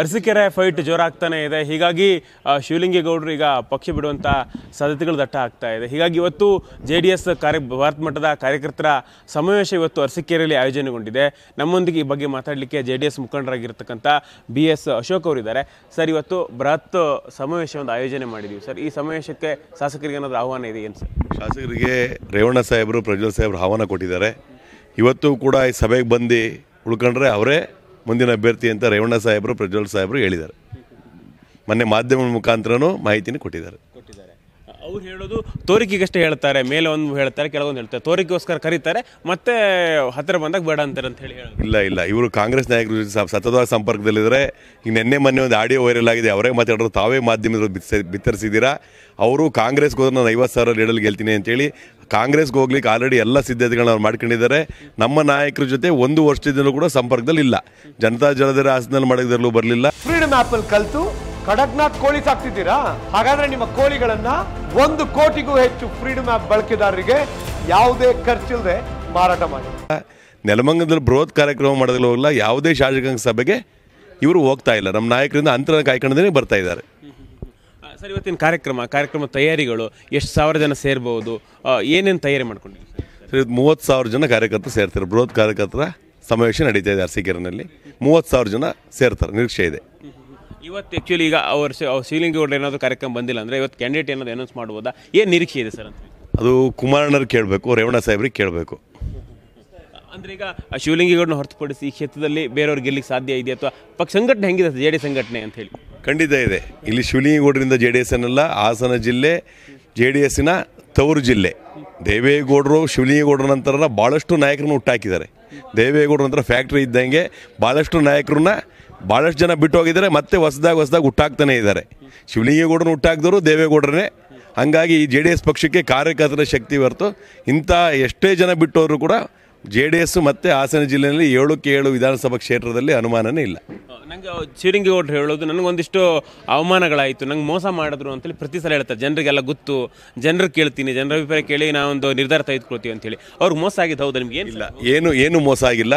Arsikere fight ಜೋರಾಗ್ತಾನೆ ಇದೆ ಹೀಗಾಗಿ ಶಿವಲಿಂಗೇಗೌಡರು ಈಗ ಪಕ್ಷ ಬಿಡುವಂಥ ಸಾಧ್ಯತೆಗಳು ದಟ್ಟ ಆಗ್ತಾ ಇದೆ ಹೀಗಾಗಿ ಇವತ್ತು ಜೆ ಡಿ ಎಸ್ ಕಾರ್ಯ ಭಾರತ ಮಟ್ಟದ ಕಾರ್ಯಕರ್ತರ ಸಮಾವೇಶ ಇವತ್ತು ಅರಸಿಕೆರೆಯಲ್ಲಿ ಆಯೋಜನೆಗೊಂಡಿದೆ ನಮ್ಮೊಂದಿಗೆ ಈ ಬಗ್ಗೆ ಮಾತಾಡಲಿಕ್ಕೆ ಜೆ ಡಿ ಎಸ್ ಮುಖಂಡರಾಗಿರ್ತಕ್ಕಂಥ ಬಿ ಎಸ್ ಅಶೋಕ್ ಇದ್ದಾರೆ ಸರ್ ಇವತ್ತು ಬೃಹತ್ ಸಮಾವೇಶ ಒಂದು ಆಯೋಜನೆ ಮಾಡಿದ್ದೀವಿ ಸರ್ ಈ ಸಮಾವೇಶಕ್ಕೆ ಶಾಸಕರಿಗೆ ಏನಾದರೂ ಆಹ್ವಾನ ಇದೆ ಏನು ಸರ್ ಶಾಸಕರಿಗೆ ರೇವಣ್ಣ ಸಾಹೇಬರು ಪ್ರಜ್ವಲ್ ಸಾಹೇಬರು ಆಹ್ವಾನ ಕೊಟ್ಟಿದ್ದಾರೆ ಇವತ್ತು ಕೂಡ ಈ ಸಭೆಗೆ ಬಂದು ಉಳ್ಕೊಂಡ್ರೆ ಅವರೇ ಮುಂದಿನ ಅಭ್ಯರ್ಥಿ ಅಂತ ರೇವಣ್ಣ ಸಾಹೇಬರು ಪ್ರಜ್ವಲ್ ಸಾಹೇಬರು ಹೇಳಿದ್ದಾರೆ ಮೊನ್ನೆ ಮಾಧ್ಯಮದ ಮುಖಾಂತರನೂ ಮಾಹಿತಿನ ಕೊಟ್ಟಿದ್ದಾರೆ ಅವ್ರು ಹೇಳೋದು ತೋರಿಕೆಗಷ್ಟೇ ಹೇಳ್ತಾರೆ ಮೇಲೆ ಒಂದು ಹೇಳ್ತಾರೆ ಕೆಲವೊಂದು ಹೇಳ್ತಾರೆ ತೋರಿಕೆಗೋಸ್ಕರ ಕರೀತಾರೆ ಮತ್ತೆ ಹತ್ತಿರ ಬಂದಾಗ ಬೇಡ ಅಂತಾರೆ ಅಂತ ಹೇಳಿ ಇಲ್ಲ ಇಲ್ಲ ಇವರು ಕಾಂಗ್ರೆಸ್ ನಾಯಕರು ಸತತವಾಗಿ ಸಂಪರ್ಕದಲ್ಲಿದ್ದರೆ ಈಗ ನಿನ್ನೆ ಮೊನ್ನೆ ಒಂದು ಆಡಿಯೋ ವೈರಲ್ ಆಗಿದೆ ಅವರೇ ಮಾತಾಡೋರು ತಾವೇ ಮಾಧ್ಯಮದ ಬಿತ್ತರಿಸಿದ್ದೀರಾ ಅವರು ಕಾಂಗ್ರೆಸ್ಗೆ ಹೋದ್ರೆ ನಾನು ಐವತ್ತು ಸಾವಿರ ಲೀಡಲ್ಲಿ ಗೆಲ್ತೀನಿ ಅಂತೇಳಿ ಕಾಂಗ್ರೆಸ್ಗೆ ಹೋಗ್ಲಿಕ್ಕೆ ಆಲ್ರೆಡಿ ಎಲ್ಲ ಸಿದ್ಧತೆಗಳನ್ನ ಅವ್ರು ಮಾಡ್ಕೊಂಡಿದ್ದಾರೆ ನಮ್ಮ ನಾಯಕರ ಜೊತೆ ಒಂದು ವರ್ಷದಿಂದಲೂ ಕೂಡ ಸಂಪರ್ಕದಲ್ಲಿ ಇಲ್ಲ ಜನತಾ ಜನದ ಆಸನದಲ್ಲಿ ಮಾಡಿದ್ರಲ್ಲೂ ಬರಲಿಲ್ಲ ಫ್ರೀಡಮ್ ಆ್ಯಪಲ್ಲಿ ಕಲಿತು ಕಡಕ್ನಾಥ್ ಕೋಳಿ ಸಾಕ್ತಿದ್ದೀರಾ ಹಾಗಾದ್ರೆ ನಿಮ್ಮ ಕೋಳಿಗಳನ್ನ ಒಂದು ಕೋಟಿಗೂ ಹೆಚ್ಚು ಫ್ರೀಡಮ್ ಆಪ್ ಬಳಕೆದಾರರಿಗೆ ಯಾವುದೇ ಖರ್ಚಿಲ್ಲದೆ ಮಾರಾಟ ಮಾಡಿ ನೆಲಮಂಗದಲ್ಲಿ ಬೃಹತ್ ಕಾರ್ಯಕ್ರಮ ಮಾಡೋದಿಲ್ಲ ಹೋಗಲ್ಲ ಯಾವುದೇ ಶಾಸಕಾಂಗ ಸಭೆಗೆ ಇವರು ಹೋಗ್ತಾ ಇಲ್ಲ ನಮ್ಮ ನಾಯಕರಿಂದ ಅಂತರ ಕಾಯ್ಕೊಂಡೇ ಬರ್ತಾ ಇದ್ದಾರೆ ಸರ್ ಇವತ್ತಿನ ಕಾರ್ಯಕ್ರಮ ಕಾರ್ಯಕ್ರಮ ತಯಾರಿಗಳು ಎಷ್ಟು ಸಾವಿರ ಜನ ಸೇರ್ಬೋದು ಏನೇನು ತಯಾರಿ ಮಾಡ್ಕೊಂಡಿದ್ದೀವಿ ಸರ್ ಇದು ಮೂವತ್ತು ಸಾವಿರ ಜನ ಕಾರ್ಯಕರ್ತರು ಸೇರ್ತಾರೆ ಬೃಹತ್ ಕಾರ್ಯಕರ್ತರ ಸಮಾವೇಶ ನಡೀತಾ ಇದೆ ಅರಸೀಕೆರೆನಲ್ಲಿ ಮೂವತ್ತು ಸಾವಿರ ಜನ ಸೇರ್ತಾರೆ ನಿರೀಕ್ಷೆ ಇದೆ ಇವತ್ತು ಆ್ಯಕ್ಚುಲಿ ಈಗ ಅವ್ರ ಸೀಲಿಂಗ್ ಗೌಡ್ರು ಏನಾದರೂ ಕಾರ್ಯಕ್ರಮ ಬಂದಿಲ್ಲ ಅಂದರೆ ಇವತ್ತು ಕ್ಯಾಂಡಿಡೇಟ್ ಏನಾದ್ರು ಅನೌನ್ಸ್ ಮಾಡ್ಬೋದಾ ಏನು ನಿರೀಕ್ಷೆ ಇದೆ ಸರ್ ಅಂತ ಅದು ಕುಮಾರಣ್ಣರು ಕೇಳಬೇಕು ರೇವಣ್ಣ ಸಾಹೇಬ್ರಿಗೆ ಕೇಳಬೇಕು ಅಂದ್ರೆ ಈಗ ಶಿವಲಿಂಗೇಗೌಡರನ್ನ ಹೊರತುಪಡಿಸಿ ಈ ಕ್ಷೇತ್ರದಲ್ಲಿ ಬೇರೆಯವ್ರು ಗೆಲ್ಲಿಗೆ ಸಾಧ್ಯ ಇದೆ ಅಥವಾ ಪಕ್ಷ ಸಂಘಟನೆ ಹೆಂಗಿದೆ ಜೆ ಡಿ ಸಂಘಟನೆ ಅಂತ ಹೇಳಿ ಖಂಡಿತ ಇದೆ ಇಲ್ಲಿ ಶಿವಲಿಂಗಿಗೌಡರಿಂದ ಜೆ ಡಿ ಎಸ್ ಅನ್ನಲ್ಲ ಹಾಸನ ಜಿಲ್ಲೆ ಜೆ ಡಿ ಎಸ್ಸಿನ ತವರು ಜಿಲ್ಲೆ ದೇವೇಗೌಡರು ಶಿವಲಿಂಗೇಗೌಡರ ನಂತರ ಭಾಳಷ್ಟು ನಾಯಕರನ್ನು ಹುಟ್ಟಾಕಿದ್ದಾರೆ ದೇವೇಗೌಡರ ನಂತರ ಫ್ಯಾಕ್ಟ್ರಿ ಇದ್ದಂಗೆ ಭಾಳಷ್ಟು ನಾಯಕರನ್ನ ಭಾಳಷ್ಟು ಜನ ಬಿಟ್ಟು ಹೋಗಿದ್ದಾರೆ ಮತ್ತೆ ಹೊಸದಾಗಿ ಹೊಸದಾಗಿ ಹುಟ್ಟಾಗ್ತಾನೆ ಇದ್ದಾರೆ ಶಿವಲಿಂಗೇಗೌಡರು ಹುಟ್ಟಾಕ್ದವರು ದೇವೇಗೌಡರೇ ಹಾಗಾಗಿ ಈ ಜೆ ಡಿ ಎಸ್ ಪಕ್ಷಕ್ಕೆ ಕಾರ್ಯಕರ್ತರ ಶಕ್ತಿ ಹೊರತು ಇಂಥ ಎಷ್ಟೇ ಜನ ಬಿಟ್ಟೋರು ಕೂಡ ಜೆ ಡಿ ಎಸ್ ಮತ್ತು ಹಾಸನ ಜಿಲ್ಲೆಯಲ್ಲಿ ಏಳಕ್ಕೆ ಏಳು ವಿಧಾನಸಭಾ ಕ್ಷೇತ್ರದಲ್ಲಿ ಅನುಮಾನನೇ ಇಲ್ಲ ನಂಗೆ ಚಿರಿಂಗಿಗೌಡ್ರು ಹೇಳೋದು ನನಗೊಂದಿಷ್ಟು ಅವಮಾನಗಳಾಯಿತು ನಂಗೆ ಮೋಸ ಮಾಡಿದ್ರು ಅಂತೇಳಿ ಪ್ರತಿ ಸಲ ಹೇಳ್ತಾರೆ ಜನರಿಗೆಲ್ಲ ಗೊತ್ತು ಜನರು ಕೇಳ್ತೀನಿ ಜನರ ಅಭಿಪ್ರಾಯ ಕೇಳಿ ಒಂದು ನಿರ್ಧಾರ ತೆಗೆದುಕೊಳ್ತೀವಿ ಅಂತೇಳಿ ಅವ್ರು ಮೋಸ ಆಗಿದ್ದು ಹೌದು ನಿಮ್ಗೆ ಏನಿಲ್ಲ ಏನು ಏನು ಮೋಸ ಆಗಿಲ್ಲ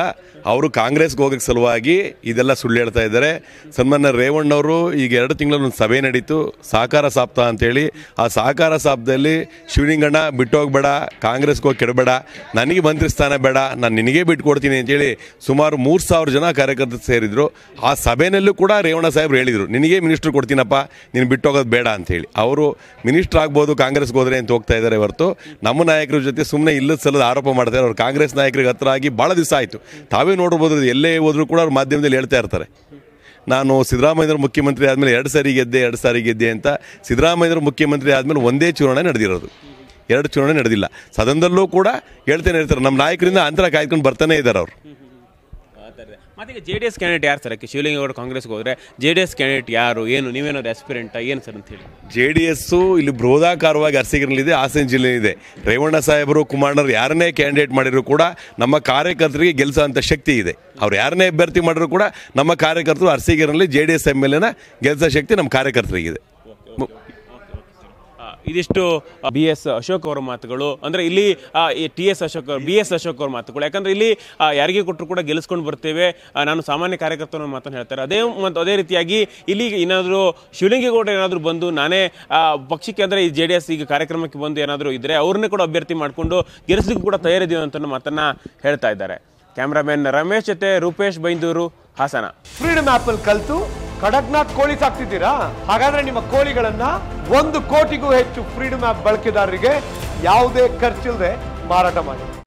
ಅವರು ಕಾಂಗ್ರೆಸ್ಗೆ ಹೋಗಕ್ಕೆ ಸಲುವಾಗಿ ಇದೆಲ್ಲ ಸುಳ್ಳು ಹೇಳ್ತಾ ಇದ್ದಾರೆ ಸನ್ಮಾನ್ಯ ರೇವಣ್ಣವರು ಈಗ ಎರಡು ತಿಂಗಳಲ್ಲಿ ಒಂದು ಸಭೆ ನಡೀತು ಸಹಕಾರ ಸಾಪ್ತ ಅಂತೇಳಿ ಆ ಸಹಕಾರ ಸಾಪ್ತದಲ್ಲಿ ಶಿವಲಿಂಗಣ್ಣ ಬಿಟ್ಟೋಗ್ಬೇಡ ಕಾಂಗ್ರೆಸ್ಗೆ ಹೋಗಿ ಕೆಡಬೇಡ ನನಗೆ ಮಂತ್ರಿ ಸ್ಥಾನ ಬೇಡ ಬೇಡ ನಾನು ನಿನಗೇ ಬಿಟ್ಕೊಡ್ತೀನಿ ಅಂತೇಳಿ ಸುಮಾರು ಮೂರು ಸಾವಿರ ಜನ ಕಾರ್ಯಕರ್ತರು ಸೇರಿದ್ರು ಆ ಸಭೆಯಲ್ಲೂ ಕೂಡ ರೇವಣ್ಣ ಸಾಹೇಬ್ರು ಹೇಳಿದರು ನಿನಗೆ ಮಿನಿಸ್ಟ್ರು ಕೊಡ್ತೀನಪ್ಪ ನೀನು ಬಿಟ್ಟೋಗೋದು ಬೇಡ ಅಂಥೇಳಿ ಅವರು ಮಿನಿಸ್ಟ್ರ್ ಆಗ್ಬೋದು ಕಾಂಗ್ರೆಸ್ಗೆ ಹೋದರೆ ಅಂತ ಹೋಗ್ತಾ ಇದ್ದಾರೆ ಹೊರತು ನಮ್ಮ ನಾಯಕರ ಜೊತೆ ಸುಮ್ಮನೆ ಇಲ್ಲದ ಸಲದ ಆರೋಪ ಮಾಡ್ತಾರೆ ಅವ್ರು ಕಾಂಗ್ರೆಸ್ ನಾಯಕರಿಗೆ ಹತ್ರ ಆಗಿ ಭಾಳ ದಿವಸ ಆಯಿತು ತಾವೇ ನೋಡ್ಬೋದು ಎಲ್ಲೇ ಹೋದರೂ ಕೂಡ ಅವ್ರು ಮಾಧ್ಯಮದಲ್ಲಿ ಹೇಳ್ತಾ ಇರ್ತಾರೆ ನಾನು ಸಿದ್ದರಾಮಯ್ಯವ್ರ ಮುಖ್ಯಮಂತ್ರಿ ಆದಮೇಲೆ ಎರಡು ಸಾರಿ ಗೆದ್ದೆ ಎರಡು ಸಾರಿ ಗೆದ್ದೆ ಅಂತ ಸಿದ್ದರಾಮಯ್ಯರು ಮುಖ್ಯಮಂತ್ರಿ ಆದಮೇಲೆ ಒಂದೇ ಚುನಾವಣೆ ನಡೆದಿರೋದು ಎರಡು ಚುನಾವಣೆ ನಡೆದಿಲ್ಲ ಸದನದಲ್ಲೂ ಕೂಡ ಹೇಳ್ತೇನೆ ಇರ್ತಾರೆ ನಮ್ಮ ನಾಯಕರಿಂದ ಅಂತರ ಕಾಯ್ದುಕೊಂಡು ಬರ್ತಾನೆ ಇದ್ದಾರೆ ಅವರು ಮತ್ತೆ ಜೆ ಡಿ ಎಸ್ ಕ್ಯಾಂಡಿಡೇಟ್ ಯಾರು ಸರ್ ಶಿವಲಿಂಗೇಗೌಡ ಕಾಂಗ್ರೆಸ್ಗೆ ಹೋದರೆ ಜೆ ಡಿ ಎಸ್ ಕ್ಯಾಂಡಿಡೇಟ್ ಯಾರು ಏನು ನೀವೇನಾದ್ರು ಎಸ್ಪಿರೆಂಟಾ ಏನು ಸರ್ ಅಂತ ಹೇಳಿ ಜೆ ಡಿ ಎಸ್ಸು ಇಲ್ಲಿ ಬೃಹದಾಕಾರವಾಗಿ ಅರ್ಸಿಗಿರಲಿದೆ ಹಾಸನ ಇದೆ ರೇವಣ್ಣ ಸಾಹೇಬರು ಕುಮಾರಣ್ಣರು ಯಾರನ್ನೇ ಕ್ಯಾಂಡಿಡೇಟ್ ಮಾಡಿದ್ರು ಕೂಡ ನಮ್ಮ ಕಾರ್ಯಕರ್ತರಿಗೆ ಗೆಲ್ಲಿಸೋ ಶಕ್ತಿ ಇದೆ ಅವ್ರು ಯಾರನ್ನೇ ಅಭ್ಯರ್ಥಿ ಮಾಡಿದ್ರು ಕೂಡ ನಮ್ಮ ಕಾರ್ಯಕರ್ತರು ಅರ್ಸಿಗಿರಲಿ J D S M L ಎನ ಗೆಲ್ಲಿಸೋ ಶಕ್ತಿ ನಮ್ಮ ಕಾರ್ಯಕರ್ತರಿಗೆ ಇದೆ ಇದಿಷ್ಟು ಬಿ ಎಸ್ ಅಶೋಕ್ ಅವರ ಮಾತುಗಳು ಅಂದರೆ ಇಲ್ಲಿ T S Ashok B S Ashok ಅವ್ರ ಮಾತುಗಳು ಯಾಕಂದ್ರೆ ಇಲ್ಲಿ ಯಾರಿಗೆ ಕೊಟ್ಟರು ಕೂಡ ಗೆಲ್ಲಿಸ್ಕೊಂಡು ಬರ್ತೇವೆ ನಾನು ಸಾಮಾನ್ಯ ಕಾರ್ಯಕರ್ತನ ಮಾತನ್ನು ಹೇಳ್ತಾರೆ ಅದೇ ಮತ್ತು ಅದೇ ರೀತಿಯಾಗಿ ಇಲ್ಲಿ ಏನಾದರೂ ಶಿವಲಿಂಗೇಗೌಡ ಏನಾದರೂ ಬಂದು ನಾನೇ ಪಕ್ಷಕ್ಕೆ ಅಂದರೆ ಈ ಜೆ ಡಿ ಎಸ್ ಈಗ ಕಾರ್ಯಕ್ರಮಕ್ಕೆ ಬಂದು ಏನಾದರೂ ಇದ್ದರೆ ಅವ್ರನ್ನೇ ಕೂಡ ಅಭ್ಯರ್ಥಿ ಮಾಡಿಕೊಂಡು ಗೆಲ್ಲಿಸಲಿಕ್ಕೆ ಕೂಡ ತಯಾರಿದ್ದೀವಿ ಅಂತ ಮಾತನ್ನು ಹೇಳ್ತಾ ಇದ್ದಾರೆ ಕ್ಯಾಮ್ರಾಮನ್ ರಮೇಶ್ ಜೊತೆ ರೂಪೇಶ್ ಬೈಂದೂರು ಹಾಸನ ಫ್ರೀಡಮ್ ಆ್ಯಪಲ್ಲಿ ಕಲಿತು ಕಡಕ್ನಾಥ್ ಕೋಳಿ ಸಾಕ್ತಿದ್ದೀರಾ ಹಾಗಾದ್ರೆ ನಿಮ್ಮ ಕೋಳಿಗಳನ್ನ ಒಂದು ಕೋಟಿಗೂ ಹೆಚ್ಚು ಫ್ರೀಡಮ್ ಆಪ್ ಬಳಕೆದಾರರಿಗೆ ಯಾವುದೇ ಖರ್ಚಿಲ್ಲದೆ ಮಾರಾಟ ಮಾಡಿ